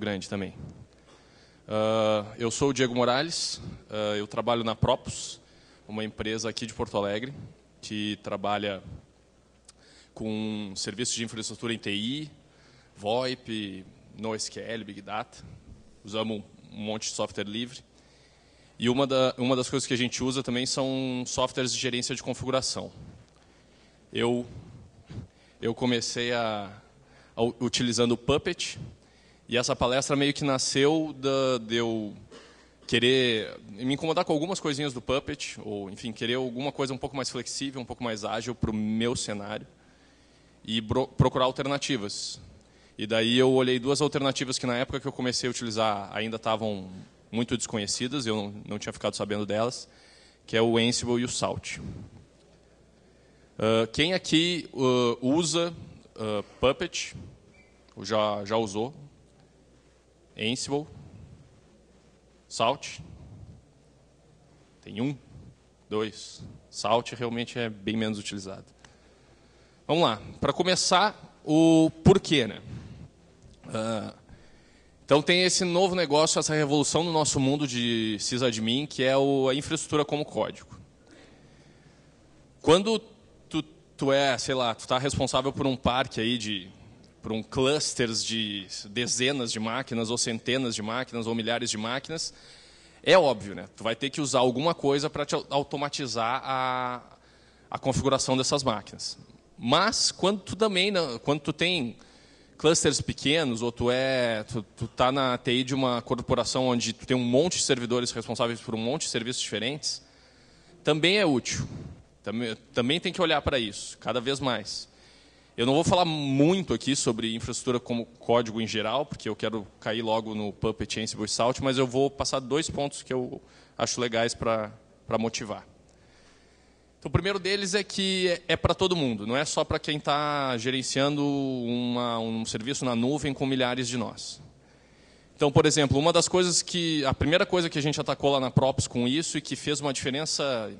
grande também. Uh, eu sou o Diego Morales, uh, eu trabalho na Propus, uma empresa aqui de Porto Alegre, que trabalha com serviços de infraestrutura em TI, VoIP, NoSQL, Big Data. Usamos um monte de software livre. E uma, da, uma das coisas que a gente usa também são softwares de gerência de configuração. Eu, eu comecei a, a utilizando o Puppet, e essa palestra meio que nasceu da, de eu querer me incomodar com algumas coisinhas do Puppet, ou, enfim, querer alguma coisa um pouco mais flexível, um pouco mais ágil para o meu cenário, e procurar alternativas. E daí eu olhei duas alternativas que, na época que eu comecei a utilizar, ainda estavam muito desconhecidas, eu não, não tinha ficado sabendo delas, que é o Ansible e o Salt. Uh, quem aqui uh, usa uh, Puppet, ou já, já usou, Ansible, Salt. Tem um, dois. Salt realmente é bem menos utilizado. Vamos lá. Para começar, o porquê, né? Uh, então tem esse novo negócio, essa revolução no nosso mundo de sysadmin, que é o, a infraestrutura como código. Quando tu, tu é, sei lá, tu está responsável por um parque aí de por um clusters de dezenas de máquinas, ou centenas de máquinas, ou milhares de máquinas, é óbvio, né? Tu vai ter que usar alguma coisa para automatizar a, a configuração dessas máquinas. Mas quando tu também, quando tu tem clusters pequenos, ou tu é, tu, tu tá na TI de uma corporação onde tu tem um monte de servidores responsáveis por um monte de serviços diferentes, também é útil. Também, também tem que olhar para isso, cada vez mais. Eu não vou falar muito aqui sobre infraestrutura como código em geral, porque eu quero cair logo no Puppet, Ansible e Salt, mas eu vou passar dois pontos que eu acho legais para motivar. Então, o primeiro deles é que é, é para todo mundo, não é só para quem está gerenciando uma, um serviço na nuvem com milhares de nós. Então, por exemplo, uma das coisas que. A primeira coisa que a gente atacou lá na Props com isso e que fez uma diferença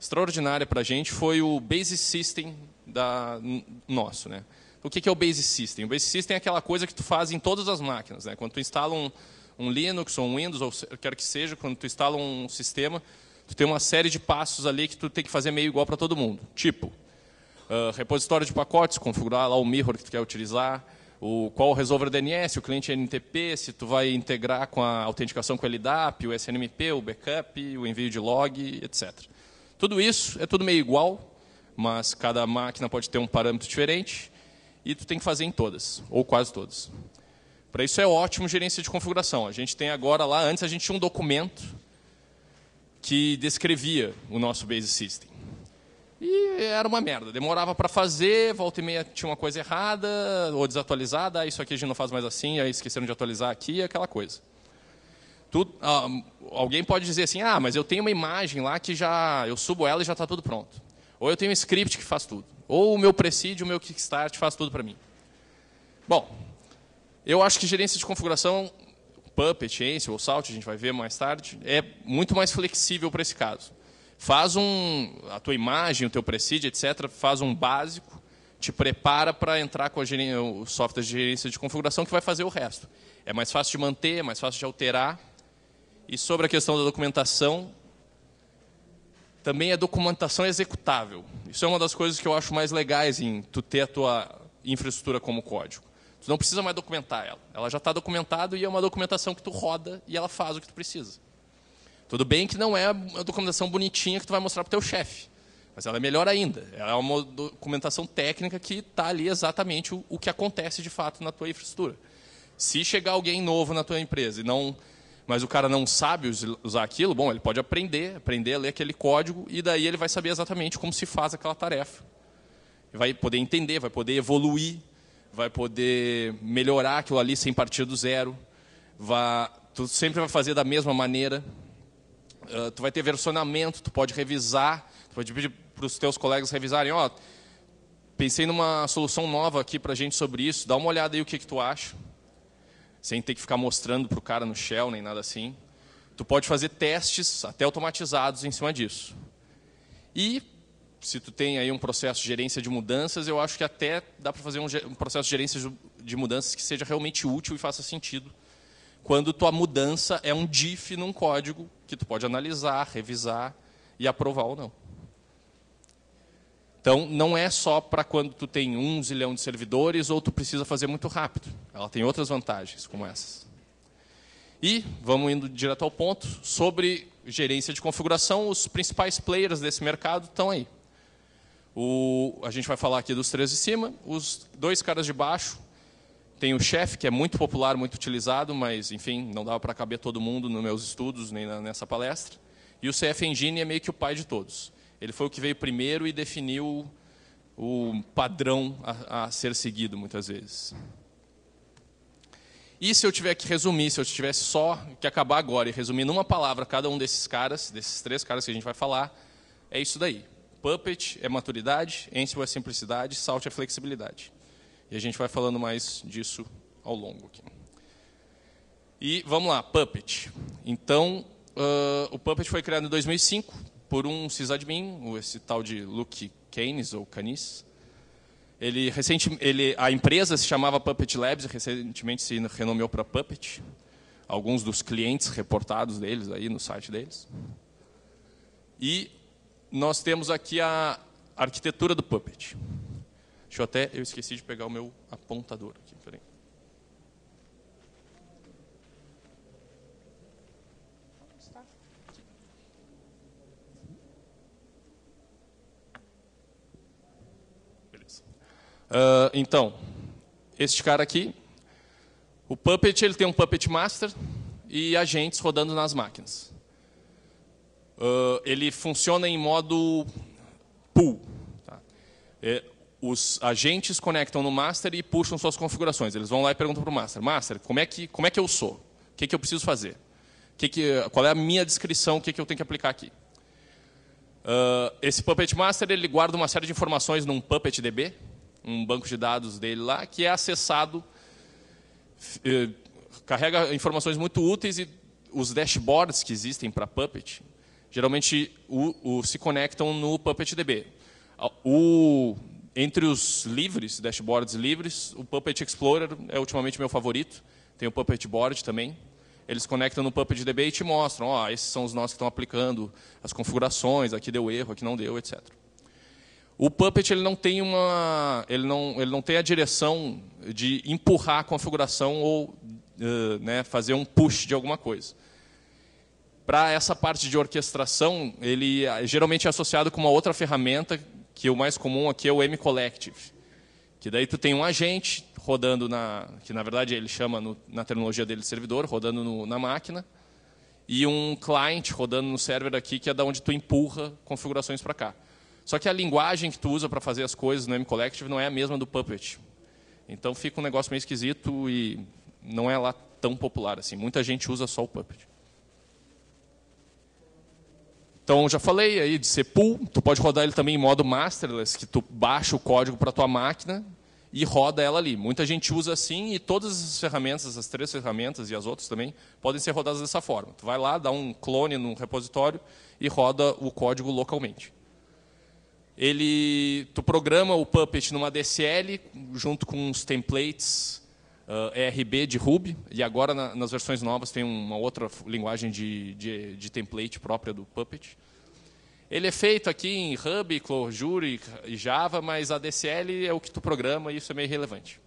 extraordinária para a gente foi o Base System da, nosso. Né? O que é o base System? O base System é aquela coisa que tu faz em todas as máquinas. Né? Quando tu instala um, um Linux ou um Windows, ou quer que seja, quando tu instala um sistema, tu tem uma série de passos ali que tu tem que fazer meio igual para todo mundo. Tipo, uh, repositório de pacotes, configurar lá o mirror que tu quer utilizar, o qual resolver DNS, o cliente NTP, se tu vai integrar com a autenticação com o LDAP, o SNMP, o backup, o envio de log, etc. Tudo isso é tudo meio igual, mas cada máquina pode ter um parâmetro diferente e tu tem que fazer em todas, ou quase todas. Para isso é ótimo gerência de configuração. A gente tem agora lá, antes a gente tinha um documento que descrevia o nosso Base System. E era uma merda, demorava para fazer, volta e meia tinha uma coisa errada, ou desatualizada, ah, isso aqui a gente não faz mais assim, aí esqueceram de atualizar aqui, aquela coisa. Tu, ah, alguém pode dizer assim, ah, mas eu tenho uma imagem lá que já, eu subo ela e já está tudo pronto. Ou eu tenho um script que faz tudo. Ou o meu Precide, o meu Kickstart faz tudo para mim. Bom, eu acho que gerência de configuração, Puppet, Ansible ou Salt, a gente vai ver mais tarde, é muito mais flexível para esse caso. Faz um, a tua imagem, o teu Precide, etc., faz um básico, te prepara para entrar com o software de gerência de configuração que vai fazer o resto. É mais fácil de manter, é mais fácil de alterar. E sobre a questão da documentação, também é documentação executável. Isso é uma das coisas que eu acho mais legais em tu ter a tua infraestrutura como código. Tu não precisa mais documentar ela. Ela já está documentada e é uma documentação que tu roda e ela faz o que tu precisa. Tudo bem que não é uma documentação bonitinha que tu vai mostrar para o teu chefe. Mas ela é melhor ainda. Ela é uma documentação técnica que está ali exatamente o, o que acontece de fato na tua infraestrutura. Se chegar alguém novo na tua empresa e não mas o cara não sabe usar aquilo, bom, ele pode aprender, aprender a ler aquele código e daí ele vai saber exatamente como se faz aquela tarefa. Vai poder entender, vai poder evoluir, vai poder melhorar aquilo ali sem partir do zero. Vai, tu sempre vai fazer da mesma maneira. Uh, tu vai ter versionamento, tu pode revisar, tu pode pedir para os teus colegas revisarem, ó, oh, pensei numa solução nova aqui para a gente sobre isso, dá uma olhada aí o que, que tu acha sem ter que ficar mostrando para o cara no Shell nem nada assim. Tu pode fazer testes até automatizados em cima disso. E se tu tem aí um processo de gerência de mudanças, eu acho que até dá para fazer um, um, processo de gerência de mudanças que seja realmente útil e faça sentido. Quando tua mudança é um diff num código que tu pode analisar, revisar e aprovar ou não. Então, não é só para quando tu tem um zilhão de servidores ou tu precisa fazer muito rápido. Ela tem outras vantagens como essas. E, vamos indo direto ao ponto, sobre gerência de configuração, os principais players desse mercado estão aí. O, a gente vai falar aqui dos três de cima, os dois caras de baixo, tem o chef que é muito popular, muito utilizado, mas, enfim, não dava para caber todo mundo nos meus estudos, nem na, nessa palestra. E o CF Engine é meio que o pai de todos. Ele foi o que veio primeiro e definiu o padrão a, a ser seguido, muitas vezes. E se eu tiver que resumir, se eu tivesse só que acabar agora e resumir numa palavra cada um desses caras, desses três caras que a gente vai falar, é isso daí. Puppet é maturidade, Ansible é simplicidade, Salt é flexibilidade. E a gente vai falando mais disso ao longo aqui. E vamos lá, Puppet. Então, uh, o Puppet foi criado em 2005 por um sysadmin, esse tal de Luke Keynes ou Canis. Ele, recente, ele, a empresa se chamava Puppet Labs e recentemente se renomeou para Puppet. Alguns dos clientes reportados deles aí no site deles. E nós temos aqui a arquitetura do Puppet. Deixa eu até, eu esqueci de pegar o meu apontador. Uh, então, este cara aqui, o Puppet, ele tem um Puppet Master e agentes rodando nas máquinas. Uh, ele funciona em modo pool. Tá? É, os agentes conectam no master e puxam suas configurações. Eles vão lá e perguntam para o master: Master, como é que, como é que eu sou? O que, é que eu preciso fazer? Que que, qual é a minha descrição? O que, é que eu tenho que aplicar aqui? Uh, esse Puppet Master ele guarda uma série de informações num Puppet DB, um banco de dados dele lá, que é acessado, eh, carrega informações muito úteis e os dashboards que existem para Puppet, geralmente o, o, se conectam no PuppetDB. O, entre os livres, dashboards livres, o Puppet Explorer é ultimamente meu favorito. Tem o Puppet Board também. Eles conectam no PuppetDB e te mostram, ó, oh, esses são os nossos que estão aplicando as configurações, aqui deu erro, aqui não deu, etc. O Puppet ele não tem uma, ele não, ele não tem a direção de empurrar a configuração ou uh, né, fazer um push de alguma coisa. Para essa parte de orquestração, ele geralmente é associado com uma outra ferramenta que o mais comum aqui é o M Collective, que daí tu tem um agente rodando na, que na verdade ele chama no, na terminologia dele servidor, rodando no, na máquina, e um client rodando no server aqui que é da onde tu empurra configurações para cá. Só que a linguagem que tu usa para fazer as coisas no M-Collective não é a mesma do Puppet. Então fica um negócio meio esquisito e não é lá tão popular assim. Muita gente usa só o Puppet. Então já falei aí de ser pool, tu pode rodar ele também em modo masterless, que tu baixa o código para tua máquina e roda ela ali. Muita gente usa assim e todas as ferramentas, essas três ferramentas e as outras também, podem ser rodadas dessa forma. Tu vai lá, dá um clone num repositório e roda o código localmente ele tu programa o Puppet numa DSL junto com uns templates uh, eh, ERB de Ruby e agora na, nas versões novas tem uma outra linguagem de, de, de, template própria do Puppet. Ele é feito aqui em Ruby, Clojure e Java, mas a DSL é o que tu programa e isso é meio relevante.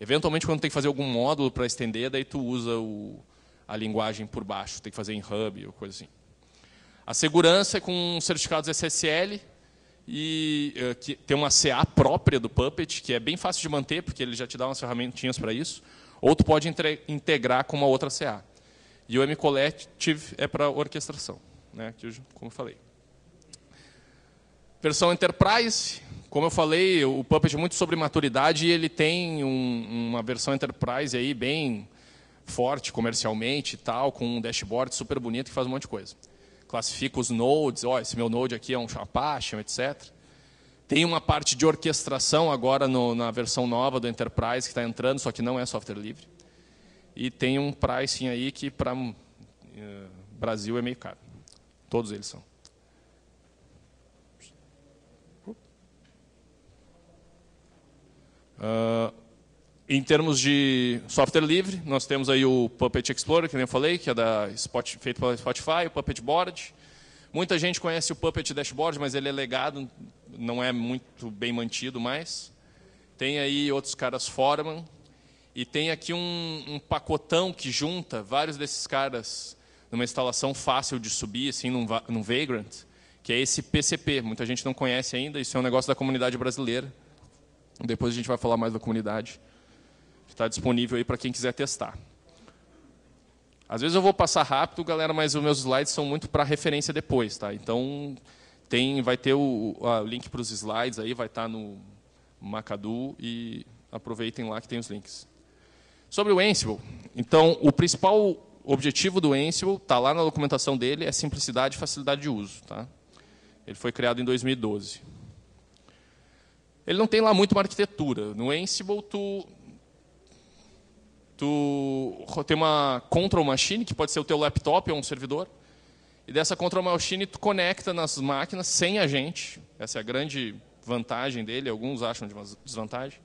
Eventualmente, quando tem que fazer algum módulo para estender, daí tu usa o, a linguagem por baixo, tem que fazer em Ruby ou coisa assim. A segurança é com certificados SSL, e uh, que tem uma CA própria do Puppet, que é bem fácil de manter, porque ele já te dá umas ferramentinhas para isso, ou tu pode integrar com uma outra CA. E o M-Collective é para orquestração, né, que como eu falei. Versão Enterprise, como eu falei, o Puppet é muito sobre maturidade e ele tem um, uma versão Enterprise aí bem forte comercialmente e tal, com um dashboard super bonito que faz um monte de coisa classifico os nodes, ó, oh, esse meu node aqui é um Apache, etc. Tem uma parte de orquestração agora no, na versão nova do Enterprise que está entrando, só que não é software livre. E tem um pricing aí que para uh, hum, é, Brasil é meio caro. Todos eles são. Uh, em termos de software livre, nós temos aí o Puppet Explorer, que nem eu falei, que é da Spot, feito pela Spotify, o Puppet Board. Muita gente conhece o Puppet Dashboard, mas ele é legado, não é muito bem mantido mais. Tem aí outros caras Foreman. E tem aqui um, um pacotão que junta vários desses caras numa instalação fácil de subir, assim, num, num Vagrant, que é esse PCP. Muita gente não conhece ainda, isso é um negócio da comunidade brasileira. Depois a gente vai falar mais da comunidade. Está disponível aí para quem quiser testar. Às vezes eu vou passar rápido, galera, mas os meus slides são muito para referência depois, tá? Então tem, vai ter o, o link para os slides aí, vai estar tá no Macadu e aproveitem lá que tem os links. Sobre o Ansible, então o principal objetivo do Ansible está lá na documentação dele é simplicidade e facilidade de uso, tá? Ele foi criado em 2012. Ele não tem lá muito uma arquitetura. No Ansible, tu tu tem uma control machine, que pode ser o teu laptop ou um servidor, e dessa control machine tu conecta nas máquinas sem agente, essa é a grande vantagem dele, alguns acham de uma desvantagem,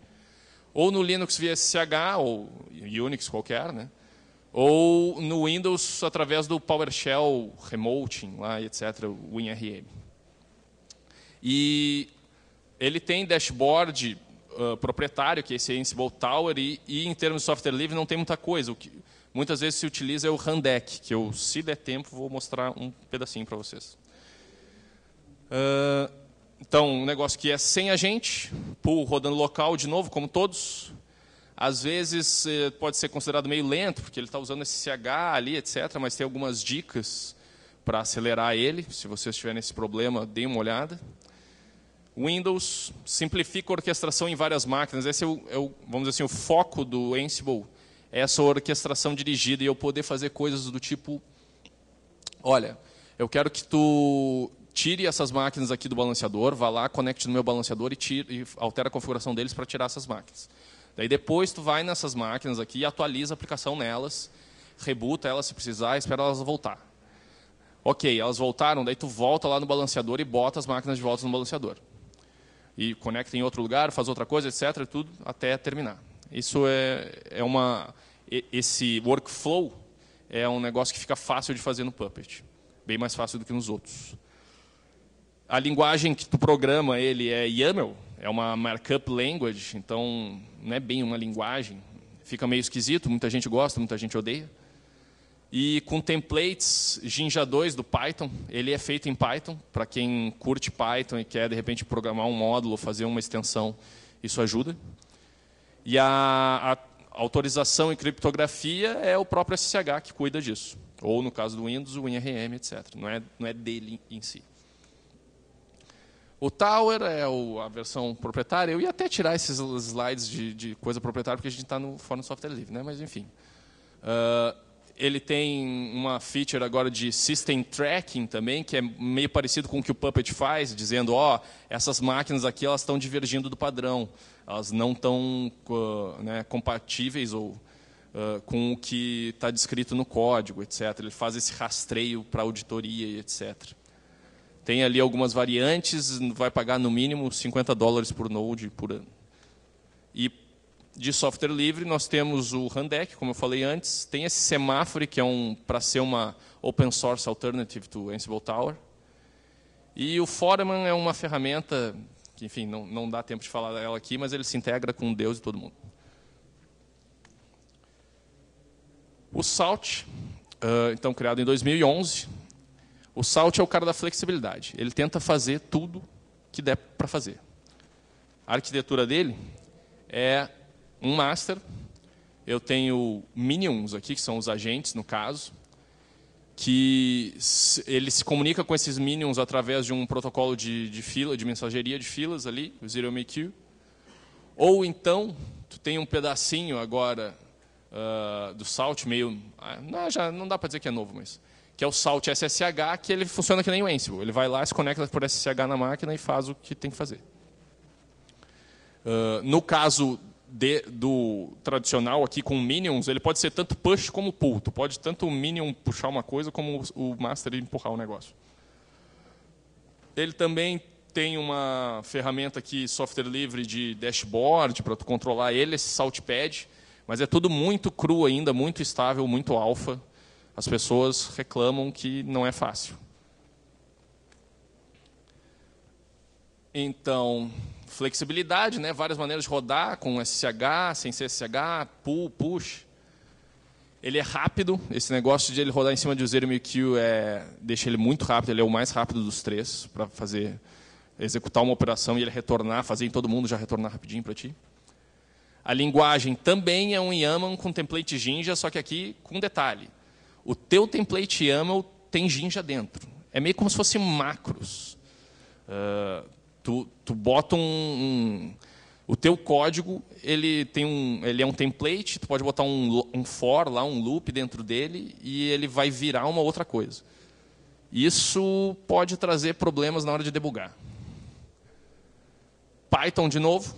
ou no Linux via SSH, ou Unix qualquer, né? ou no Windows através do PowerShell Remoting, lá, etc., WinRM. E ele tem dashboard ah, proprietário, que é esse Ansible Tower, e, e, em termos de software livre não tem muita coisa. O que muitas vezes se utiliza é o Handec, que eu, se der tempo, vou mostrar um pedacinho para vocês. Uh, então, um negócio que é sem agente, pool rodando local de novo, como todos. Às vezes eh, pode ser considerado meio lento, porque ele está usando SSH ali, etc., mas tem algumas dicas para acelerar ele. Se vocês tiverem esse problema, dêem uma olhada. Windows simplifica a orquestração em várias máquinas. Esse é o, é o, vamos dizer assim, o foco do Ansible, é essa orquestração dirigida e eu poder fazer coisas do tipo, olha, eu quero que tu tire essas máquinas aqui do balanceador, vá lá, conecte no meu balanceador e, tira, e altera a configuração deles para tirar essas máquinas. Daí depois tu vai nessas máquinas aqui e atualiza a aplicação nelas, rebuta elas se precisar, espera elas voltar. Ok, elas voltaram, daí tu volta lá no balanceador e bota as máquinas de volta no balanceador e conecta em outro lugar, faz outra coisa, etc., tudo até terminar. Isso é, é uma esse workflow é um negócio que fica fácil de fazer no Puppet, bem mais fácil do que nos outros. A linguagem que tu programa ele é YAML, é uma markup language, então não é bem uma linguagem, fica meio esquisito, muita gente gosta, muita gente odeia e com templates Jinja 2 do Python. Ele é feito em Python, para quem curte Python e quer, de repente, programar um módulo, fazer uma extensão, isso ajuda. E a, a autorização e criptografia é o próprio SSH que cuida disso. Ou, no caso do Windows, o WinRM, etc. Não é, não é dele em si. O Tower é o, a versão proprietária. Eu ia até tirar esses slides de, de coisa proprietária, porque a gente está no Fórum Software Livre, né? mas enfim. Uh, ele tem uma feature agora de system tracking também, que é meio parecido com o que o Puppet faz, dizendo, ó, oh, essas máquinas aqui elas estão divergindo do padrão, elas não estão uh, né, compatíveis ou uh, com o que está descrito no código, etc. Ele faz esse rastreio para auditoria, etc. Tem ali algumas variantes, vai pagar no mínimo 50 dólares por node por ano. E de software livre, nós temos o Handec, como eu falei antes, tem esse semáforo que é um para ser uma open source alternative to Ansible Tower. E o Foreman é uma ferramenta que, enfim, não, não dá tempo de falar dela aqui, mas ele se integra com Deus e todo mundo. O Salt, uh, então criado em 2011, o Salt é o cara da flexibilidade. Ele tenta fazer tudo que der para fazer. A arquitetura dele é um master, eu tenho minions aqui, que são os agentes, no caso, que ele se comunica com esses minions através de um protocolo de, de fila, de mensageria de filas ali, o Zero MQ. Ou então, tu tem um pedacinho agora uh, do Salt, meio... Ah, não, já não dá para dizer que é novo, mas... Que é o Salt SSH, que ele funciona que nem o Ansible. Ele vai lá, se conecta por SSH na máquina e faz o que tem que fazer. Uh, no caso de, do tradicional aqui com minions, ele pode ser tanto push como pull. Tu pode tanto o minion puxar uma coisa como o, master empurrar o negócio. Ele também tem uma ferramenta aqui, software livre de dashboard, para tu controlar ele, esse saltpad, mas é tudo muito cru ainda, muito estável, muito alfa. As pessoas reclamam que não é fácil. Então, flexibilidade, né? várias maneiras de rodar, com SSH, sem ser SSH, pull, push. Ele é rápido, esse negócio de ele rodar em cima de useiro MQ é, deixa ele muito rápido, ele é o mais rápido dos três para fazer executar uma operação e ele retornar, fazer em todo mundo já retornar rapidinho para ti. A linguagem também é um YAML com template Jinja, só que aqui com detalhe. O teu template YAML tem Jinja dentro. É meio como se fossem macros. Uh, Tu, tu bota um, um, O teu código, ele, tem um, ele é um template, tu pode botar um, um for lá, um loop dentro dele, e ele vai virar uma outra coisa. Isso pode trazer problemas na hora de debugar. Python, de novo.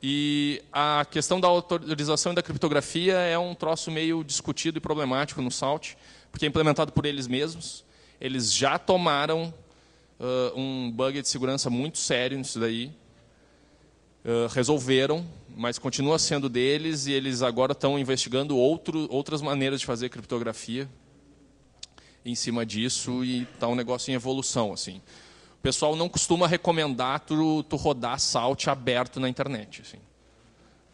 E a questão da autorização e da criptografia é um troço meio discutido e problemático no SALT, porque é implementado por eles mesmos. Eles já tomaram uh, um bug de segurança muito sério nisso daí. Uh, resolveram, mas continua sendo deles e eles agora estão investigando outro, outras maneiras de fazer criptografia em cima disso e está um negócio em evolução. assim. O pessoal não costuma recomendar tu, tu rodar salt aberto na internet, assim,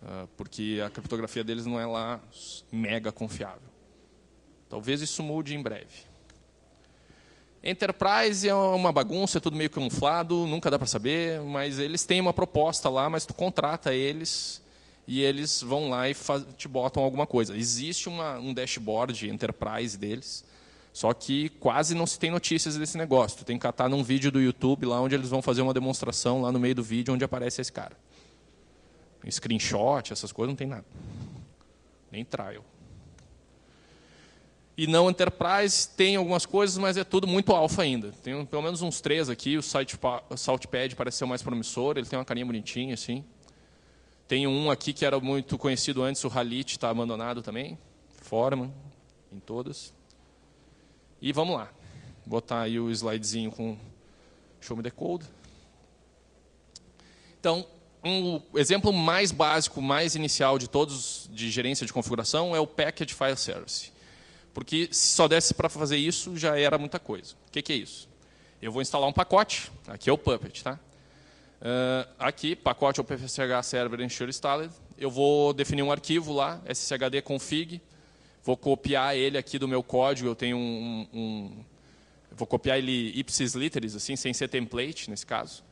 uh, porque a criptografia deles não é lá mega confiável. Talvez isso mude em breve. Enterprise é uma bagunça, é tudo meio camuflado, nunca dá para saber, mas eles têm uma proposta lá, mas tu contrata eles e eles vão lá e te botam alguma coisa. Existe uma, um dashboard Enterprise deles, só que quase não se tem notícias desse negócio. Tu tem que catar num vídeo do YouTube lá onde eles vão fazer uma demonstração lá no meio do vídeo onde aparece esse cara. Screenshot, essas coisas, não tem nada. Nem trial e não Enterprise tem algumas coisas, mas é tudo muito alfa ainda. Tem pelo menos uns três aqui. O, site, Saltpad parece ser o mais promissor, ele tem uma carinha bonitinha, assim. Tem um aqui que era muito conhecido antes, o Halit, está abandonado também. Forma, em todas. E vamos lá. Botar aí o slidezinho com Show Me The Code. Então, um exemplo mais básico, mais inicial de todos de gerência de configuração é o Package File Service porque se só desse para fazer isso, já era muita coisa. O que, que, é isso? Eu vou instalar um pacote, aqui é o Puppet, tá? Uh, aqui, pacote OpenSSH Server Ensure Installed, eu vou definir um arquivo lá, sshd config, vou copiar ele aqui do meu código, eu tenho um, um vou copiar ele ipsis literis, assim, sem ser template, nesse caso.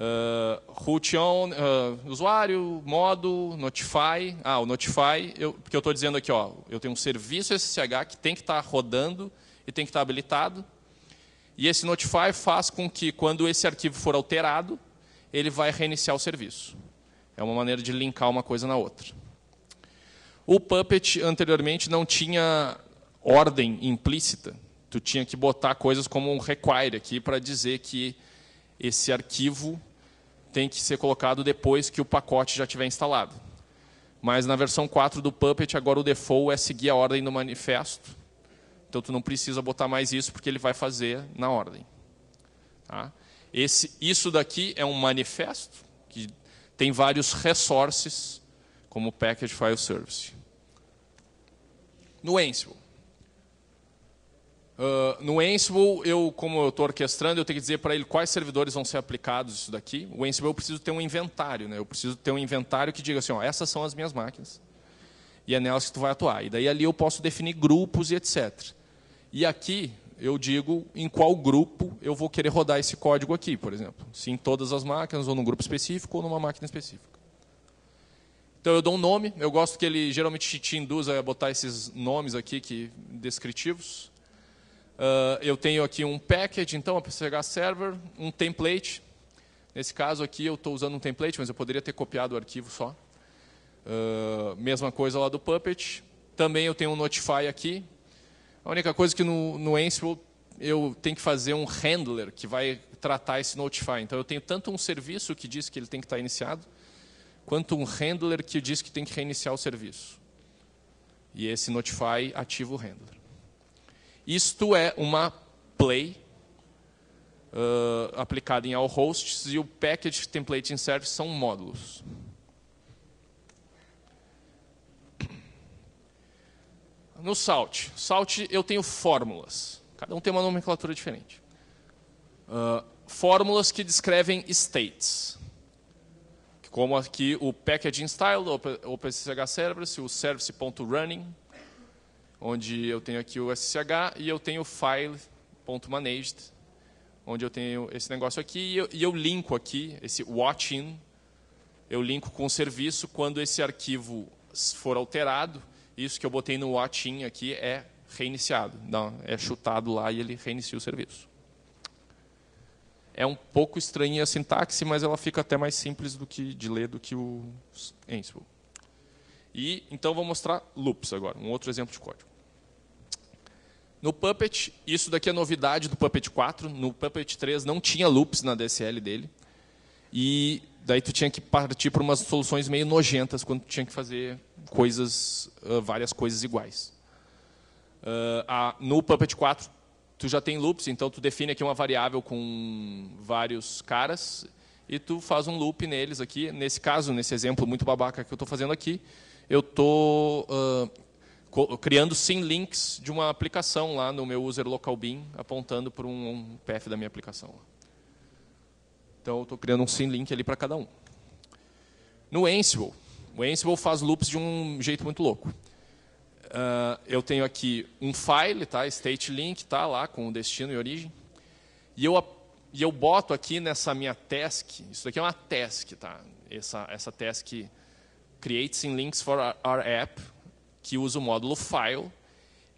Uh, on, uh, usuário, modo, notify. Ah, o notify, eu, porque eu estou dizendo aqui, ó, eu tenho um serviço SSH que tem que estar tá rodando e tem que estar tá habilitado. E esse notify faz com que, quando esse arquivo for alterado, ele vai reiniciar o serviço. É uma maneira de linkar uma coisa na outra. O Puppet anteriormente não tinha ordem implícita. Tu tinha que botar coisas como um require aqui para dizer que esse arquivo tem que ser colocado depois que o pacote já estiver instalado. Mas na versão 4 do Puppet, agora o default é seguir a ordem do manifesto. Então tu não precisa botar mais isso porque ele vai fazer na ordem. Tá? Esse, isso daqui é um manifesto que tem vários resources, como o Package File Service. No Ansible, ah, no Ansible, eu, como eu estou orquestrando, eu tenho que dizer para ele quais servidores vão ser aplicados isso daqui. O Ansible eu preciso ter um inventário, né? Eu preciso ter um inventário que diga assim, ó, essas são as minhas máquinas e é nelas que tu vai atuar. E daí ali eu posso definir grupos e etc. E aqui eu digo em qual grupo eu vou querer rodar esse código aqui, por exemplo. Se em todas as máquinas, ou num grupo específico, ou numa máquina específica. Então eu dou um nome, eu gosto que ele geralmente te induza a é botar esses nomes aqui que descritivos. Ah, eu tenho aqui um package, então, para pegar server, um template. Nesse caso aqui, eu estou usando um template, mas eu poderia ter copiado o arquivo só. Uh, mesma coisa lá do Puppet. Também eu tenho um notify aqui. A única coisa que no, no Ansible eu tenho que fazer um handler que vai tratar esse notify. Então eu tenho tanto um serviço que diz que ele tem que estar iniciado, quanto um handler que diz que tem que reiniciar o serviço. E esse notify ativa o handler. Isto é uma play uh, aplicada em all hosts e o package template in service são módulos. No Salt. Salt eu tenho fórmulas. Cada um tem uma nomenclatura diferente. Uh, fórmulas que descrevem states. Como aqui o packaging style, OpenCCH Service, o service.running, onde eu tenho aqui o SSH e eu tenho o file.managed, onde eu tenho esse negócio aqui e eu, e eu linko aqui, esse watching eu linko com o serviço quando esse arquivo for alterado, isso que eu botei no watching aqui é reiniciado, não, é chutado lá e ele reinicia o serviço. É um pouco estranha a sintaxe, mas ela fica até mais simples do que de ler do que o Ansible. E então vou mostrar loops agora, um outro exemplo de código. No Puppet, isso daqui é novidade do Puppet 4. No Puppet 3 não tinha loops na DSL dele. E daí tu tinha que partir para umas soluções meio nojentas quando tu tinha que fazer coisas, ah, várias coisas iguais. Ah, no Puppet 4, tu já tem loops, então tu define aqui uma variável com vários caras e tu faz um loop neles aqui. Nesse caso, nesse exemplo muito babaca que eu estou fazendo aqui, eu estou uh, ah, criando sim links de uma aplicação lá no meu user local bin, apontando para um, PF da minha aplicação. Então, eu estou criando um sim link ali para cada um. No Ansible, o Ansible faz loops de um jeito muito louco. Uh, eu tenho aqui um file, tá, state link, tá, lá com o destino e origem, e eu, e eu boto aqui nessa minha task, isso aqui é uma task, tá, essa, essa task create sim links for our app, que usa o módulo file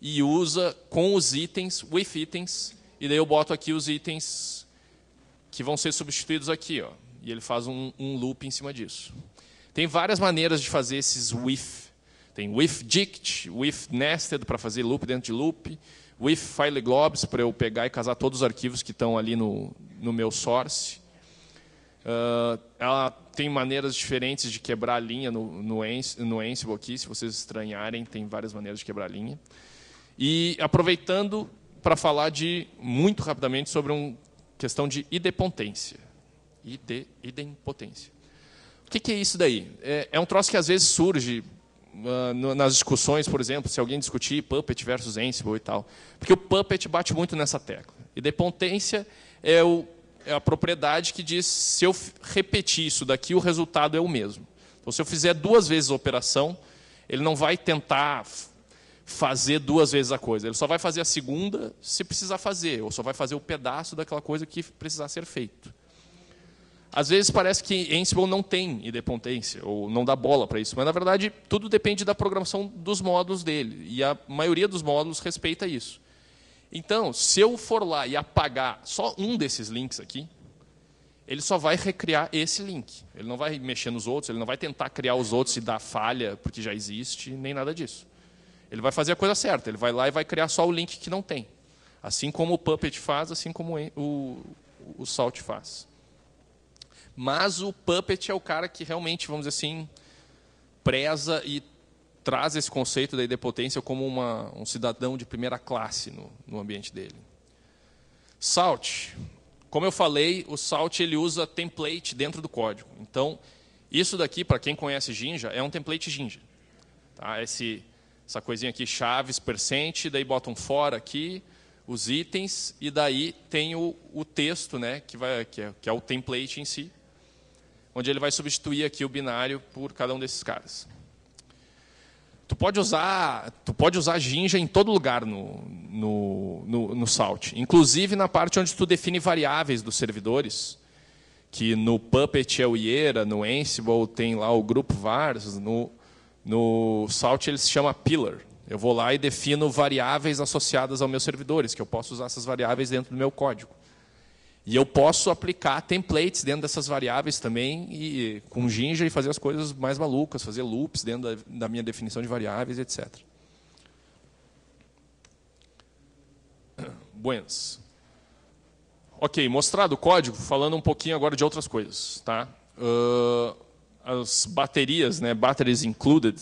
e usa com os itens, with itens, e daí eu boto aqui os itens que vão ser substituídos aqui. Ó, e ele faz um, um loop em cima disso. Tem várias maneiras de fazer esses with. Tem with dict, with nested para fazer loop dentro de loop, with file globs para eu pegar e casar todos os arquivos que estão ali no, no meu source. Uh, ela tem maneiras diferentes de quebrar a linha no, no, no Ansible aqui, se vocês estranharem, tem várias maneiras de quebrar a linha. E aproveitando para falar de muito rapidamente sobre uma questão de idempotência. ID, idempotência. O que, que, é isso daí? É, é, um troço que às vezes surge uh, no, nas discussões, por exemplo, se alguém discutir Puppet versus Ansible e tal. Porque o Puppet bate muito nessa tecla. Idempotência é o é a propriedade que diz se eu repetir isso daqui, o resultado é o mesmo. Então, se eu fizer duas vezes a operação, ele não vai tentar fazer duas vezes a coisa. Ele só vai fazer a segunda se precisar fazer, ou só vai fazer o pedaço daquela coisa que precisar ser feito. Às vezes parece que Ansible não tem idempotência, ou não dá bola para isso, mas na verdade tudo depende da programação dos módulos dele, e a maioria dos módulos respeita isso. Então, se eu for lá e apagar só um desses links aqui, ele só vai recriar esse link. Ele não vai mexer nos outros, ele não vai tentar criar os outros e dar falha porque já existe, nem nada disso. Ele vai fazer a coisa certa, ele vai lá e vai criar só o link que não tem. Assim como o Puppet faz, assim como o, o Salt faz. Mas o Puppet é o cara que realmente, vamos dizer assim, preza e traz esse conceito da potência como uma, um cidadão de primeira classe no, no ambiente dele. Salt. Como eu falei, o Salt ele usa template dentro do código. Então, isso daqui, para quem conhece Jinja, é um template Jinja. Tá? Esse, essa coisinha aqui, chaves, percente, daí botam fora aqui os itens, e daí tem o, o texto, né, que, vai, que é, que é o template em si, onde ele vai substituir aqui o binário por cada um desses caras. Tu pode usar, tu pode usar ginja em todo lugar no, no, no, no Salt, inclusive na parte onde tu define variáveis dos servidores, que no Puppet é o Iera, no Ansible tem lá o grupo vars, no, no Salt ele se chama Pillar. Eu vou lá e defino variáveis associadas aos meus servidores, que eu posso usar essas variáveis dentro do meu código. E eu posso aplicar templates dentro dessas variáveis também, e com Jinja e fazer as coisas mais malucas, fazer loops dentro da, da minha definição de variáveis, etc. Buenas. Ok, mostrado o código, falando um pouquinho agora de outras coisas. Tá? Uh, as baterias, né, batteries included,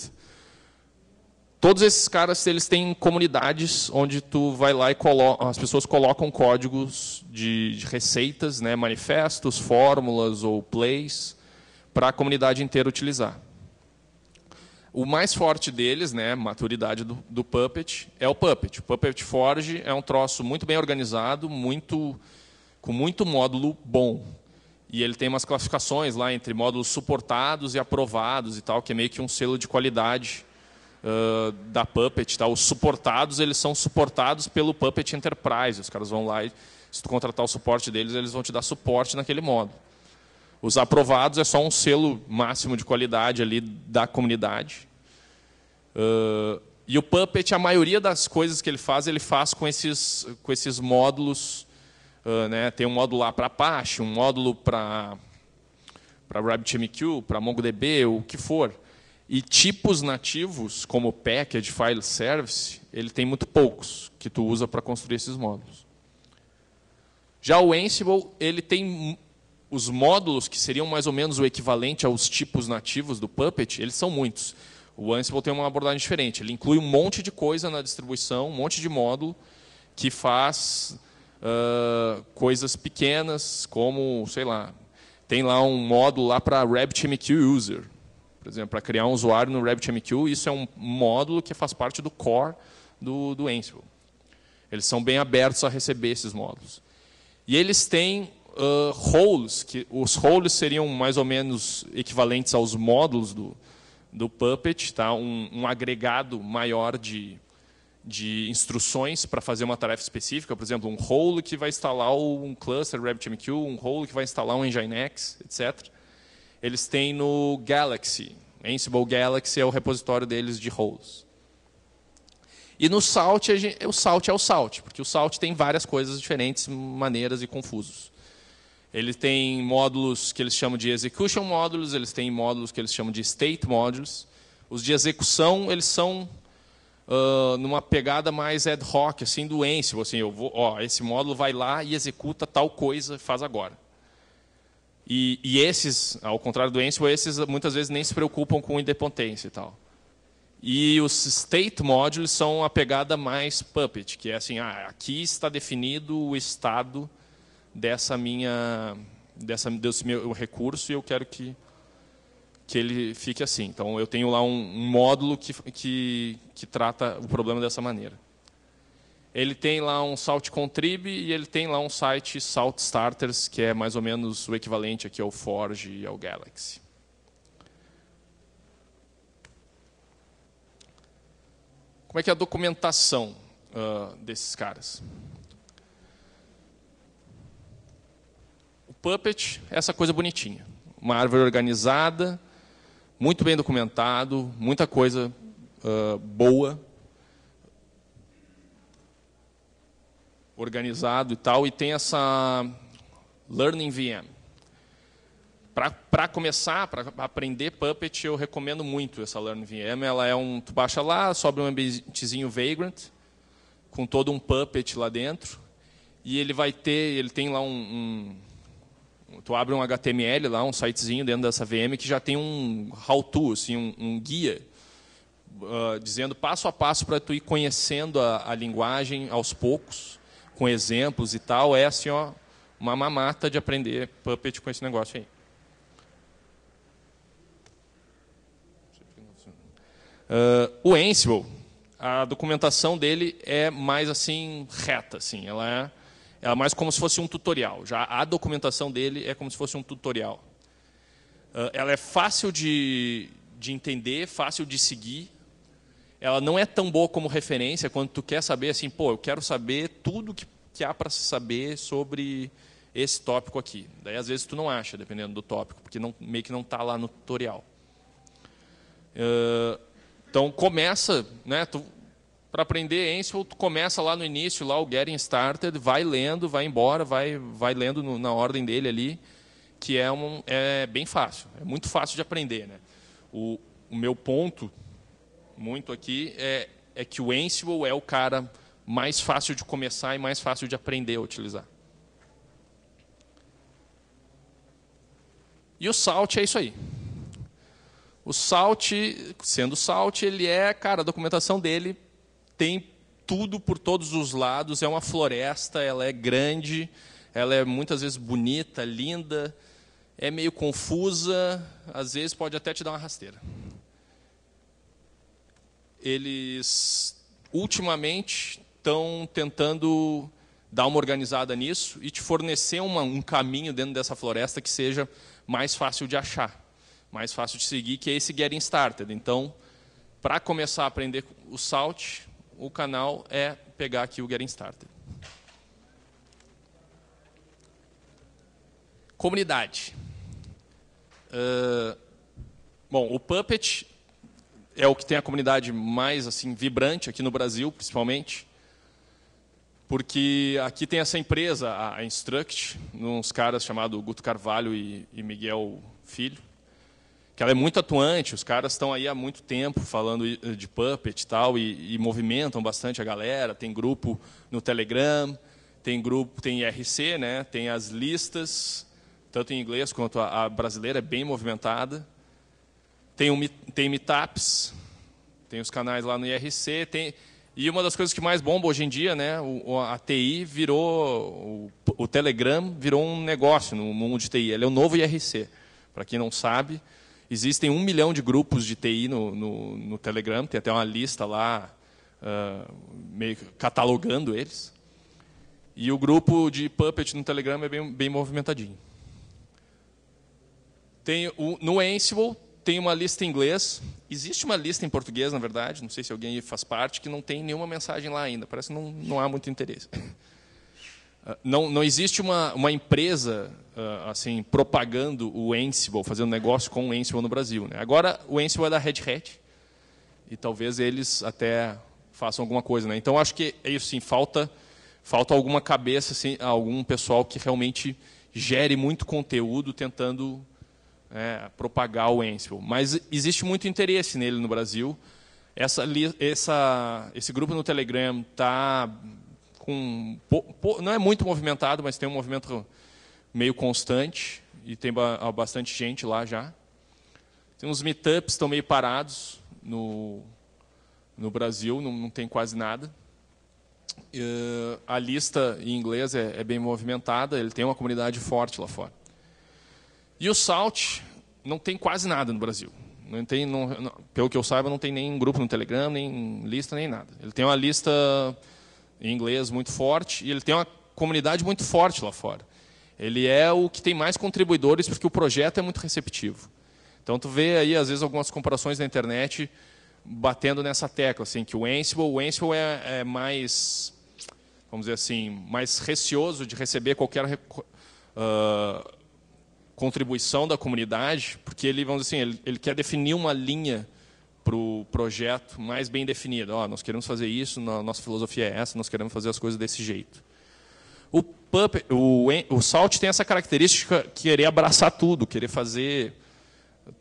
Todos esses caras, eles têm comunidades onde tu vai lá e as pessoas colocam códigos de, de receitas, né, manifestos, fórmulas ou plays para a comunidade inteira utilizar. O mais forte deles, né, maturidade do, do, Puppet, é o Puppet. O Puppet Forge é um troço muito bem organizado, muito com muito módulo bom. E ele tem umas classificações lá entre módulos suportados e aprovados e tal, que é meio que um selo de qualidade da Puppet, tá? os suportados, eles são suportados pelo Puppet Enterprise. Os caras vão lá e, se tu contratar o suporte deles, eles vão te dar suporte naquele modo. Os aprovados é só um selo máximo de qualidade ali da comunidade. Uh, e o Puppet, a maioria das coisas que ele faz, ele faz com esses, com esses módulos. Uh, né? Tem um módulo lá para Apache, um módulo para para RabbitMQ, para MongoDB, o que for. E tipos nativos, como o package é file service, ele tem muito poucos que tu usa para construir esses módulos. Já o Ansible, ele tem os módulos que seriam mais ou menos o equivalente aos tipos nativos do Puppet, eles são muitos. O Ansible tem uma abordagem diferente. Ele inclui um monte de coisa na distribuição, um monte de módulo que faz uh, coisas pequenas, como, sei lá, tem lá um módulo lá para RabbitMQ User, por exemplo, para criar um usuário no RabbitMQ, isso é um módulo que faz parte do core do, do Ansible. Eles são bem abertos a receber esses módulos. E eles têm uh, roles, que os roles seriam mais ou menos equivalentes aos módulos do, do Puppet, tá? um, um agregado maior de, de instruções para fazer uma tarefa específica, por exemplo, um role que vai instalar um cluster RabbitMQ, um role que vai instalar um Nginx, etc eles têm no Galaxy. Ansible Galaxy é o repositório deles de roles. E no Salt, o Salt é o Salt, porque o Salt tem várias coisas diferentes, maneiras e confusos. Ele tem módulos que eles chamam de execution módulos, eles têm módulos que eles chamam de state módulos. Os de execução, eles são uh, numa pegada mais ad hoc, assim, do Ansible. Assim, eu vou, ó, esse módulo vai lá e executa tal coisa, faz agora. E, e, esses, ao contrário do Ansible, esses muitas vezes nem se preocupam com independência e tal. E os state modules são a pegada mais puppet, que é assim, ah, aqui está definido o estado dessa minha, dessa, desse meu recurso e eu quero que, que ele fique assim. Então, eu tenho lá um, um módulo que, que, que trata o problema dessa maneira. Ele tem lá um Salt Contrib e ele tem lá um site Salt Starters, que é mais ou menos o equivalente aqui ao Forge e ao Galaxy. Como é que é a documentação uh, desses caras? O Puppet é essa coisa bonitinha. Uma árvore organizada, muito bem documentado, muita coisa uh, boa organizado e tal, e tem essa Learning VM. Para começar, para aprender Puppet, eu recomendo muito essa learning VM. Ela é um, tu baixa lá, sobe um ambientezinho Vagrant, com todo um Puppet lá dentro, e ele vai ter, ele tem lá um, um tu abre um HTML lá, um sitezinho dentro dessa VM que já tem um how-to, assim, um, um guia, uh, dizendo passo a passo para tu ir conhecendo a, a linguagem aos poucos, com exemplos e tal, é assim, ó, uma mamata de aprender Puppet com esse negócio aí. Uh, o Ansible, a documentação dele é mais assim reta, assim, ela é, ela é mais como se fosse um tutorial. Já a documentação dele é como se fosse um tutorial. Uh, ela é fácil de, de entender, fácil de seguir ela não é tão boa como referência quando tu quer saber assim, pô, eu quero saber tudo que, que há para saber sobre esse tópico aqui. Daí às vezes tu não acha, dependendo do tópico, porque não, meio que não está lá no tutorial. Uh, então começa, né? para aprender Ansible, tu começa lá no início, lá o Getting Started, vai lendo, vai embora, vai, vai lendo no, na ordem dele ali, que é, um, é bem fácil, é muito fácil de aprender. Né? O, o meu ponto muito aqui é, é que o Ansible é o cara mais fácil de começar e mais fácil de aprender a utilizar. E o Salt é isso aí. O Salt, sendo Salt, ele é, cara, a documentação dele tem tudo por todos os lados, é uma floresta, ela é grande, ela é muitas vezes bonita, linda, é meio confusa, às vezes pode até te dar uma rasteira eles ultimamente estão tentando dar uma organizada nisso e te fornecer uma, um caminho dentro dessa floresta que seja mais fácil de achar, mais fácil de seguir, que é esse Getting Started. Então, para começar a aprender o Salt, o canal é pegar aqui o Getting Started. Comunidade. Uh, bom, o Puppet é o que tem a comunidade mais assim vibrante aqui no Brasil, principalmente, porque aqui tem essa empresa, a Instruct, uns caras chamados Guto Carvalho e, e Miguel Filho, que ela é muito atuante, os caras estão aí há muito tempo falando eh, de puppet e tal, e, e, movimentam bastante a galera, tem grupo no Telegram, tem grupo, tem IRC, né? tem as listas, tanto em inglês quanto a, a brasileira, é bem movimentada. Tem, um, tem meetups, tem os canais lá no IRC, tem, e uma das coisas que mais bomba hoje em dia, né, o, a TI virou, o, o, Telegram virou um negócio no mundo de TI. Ele é o novo IRC. Para quem não sabe, existem um milhão de grupos de TI no, no, no Telegram, tem até uma lista lá, uh, meio catalogando eles. E o grupo de Puppet no Telegram é bem, bem movimentadinho. Tem o, no Ansible tem uma lista em inglês. Existe uma lista em português, na verdade, não sei se alguém faz parte, que não tem nenhuma mensagem lá ainda. Parece que não, não há muito interesse. Ah, não, não existe uma, uma empresa ah, assim propagando o Ansible, fazendo negócio com o Ansible no Brasil. Né? Agora, o Ansible é da Red Hat, e talvez eles até façam alguma coisa. Né? Então, acho que é isso, sim, falta, falta alguma cabeça, assim, algum pessoal que realmente gere muito conteúdo tentando é, propagar o Ensfield. Mas existe muito interesse nele no Brasil. Essa, essa, esse grupo no Telegram está com. não é muito movimentado, mas tem um movimento meio constante e tem bastante gente lá já. Tem uns meetups estão meio parados no, no Brasil, não, não tem quase nada. Uh, a lista em inglês é, é bem movimentada, ele tem uma comunidade forte lá fora. E o Salt não tem quase nada no Brasil. Não tem, não, não, pelo que eu saiba, não tem nem grupo no Telegram, nem lista, nem nada. Ele tem uma lista em inglês muito forte e ele tem uma comunidade muito forte lá fora. Ele é o que tem mais contribuidores porque o projeto é muito receptivo. Então tu vê aí às vezes algumas comparações na internet batendo nessa tecla, assim, que o Ansible, o Ansible é, é mais, vamos dizer assim, mais receoso de receber qualquer uh, contribuição da comunidade, porque ele, vamos dizer assim, ele, ele quer definir uma linha para o projeto mais bem definida. Oh, nós queremos fazer isso, nossa filosofia é essa, nós queremos fazer as coisas desse jeito. O, Puppet, o, o Salt tem essa característica de querer abraçar tudo, querer fazer